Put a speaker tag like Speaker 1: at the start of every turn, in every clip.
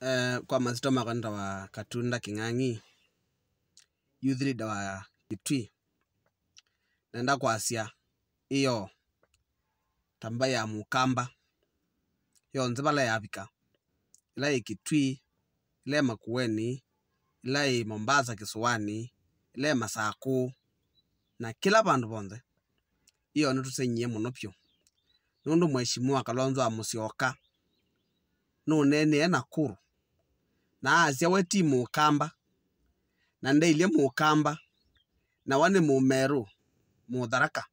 Speaker 1: eh, kwa mazito makonda wa katunda king'ang'i yuthiri wa kitwi nenda kwasia iyo tamba ya mukamba yo nzivala yavika ila i kitwi ila i makueni ila i mombasa kisuwani ila i masaku na kila vandu vonthe iyo nitusenyie muno pyo nundu wa kalonzo amusyoka nuneenie nakuru na asia weti mukamba na ndeilie mukamba na wane mumeru mutharaka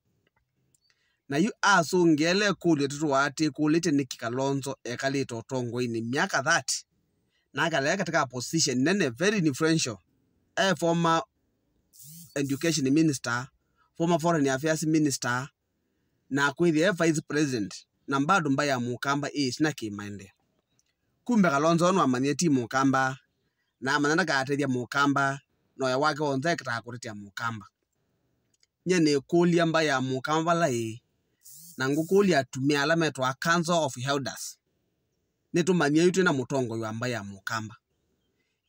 Speaker 1: yu asu ngele kulia tutu wati kulite Nicky Kalonzo ekalite ini miaka 30 na akalea katika position nene very influential a eh, former education minister former foreign affairs minister na kwithia vice president na bado mbaya mukamba ii na kimaende kumbe kalonzo nwamanyie ti mukamba namanya ndakatethia mukamba no ya wake wonthe eketaga kutetia mukamba nye ne nikuulia amba ya mukamba la e na ngukuulia atumia alama to council of elders ne to nitumanyie yu na mutongo yu amba ya mukamba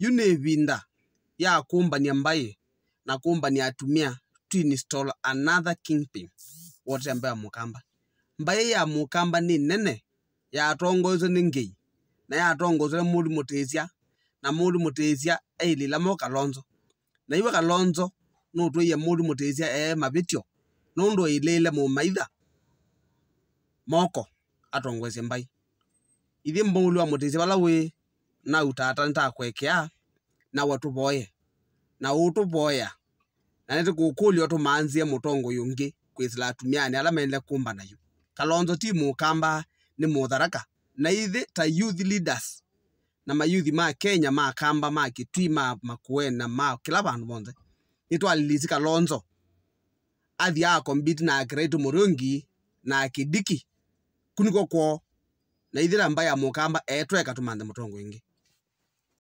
Speaker 1: yu ni ivinda ya kumbania mbai na kumba ni atumia to install another kingpin wote mba ya mukamba mbaye ya mukamba ni nene yatongoizwe ni ngei na yatongozire mũri mutithia na mũri mutithia aililamo kalonzo na iwe kalonzo nutwiye mũri mutithia ee mavitio nundu ailile mumaitha moko atongoesye mbai ithi mbulu wa mutithia bala we na utata kwekea na watu boye na utu boya na niti gukulia tumanzie mutongo yungi kwisila atumiani ala mendele kumba nayo kalonzo ti mukamba ni mutharaka na ithe ta youth leaders na mayuthi ma Kenya ma Kamba ma Kitima makuena ma kila bandu bonthe nitwalilisi Kalonzo a compete na Great Murungi na Kidiki kuniko kwoo na ithira mbaya mukamba etweka tumanthe mutongo ingi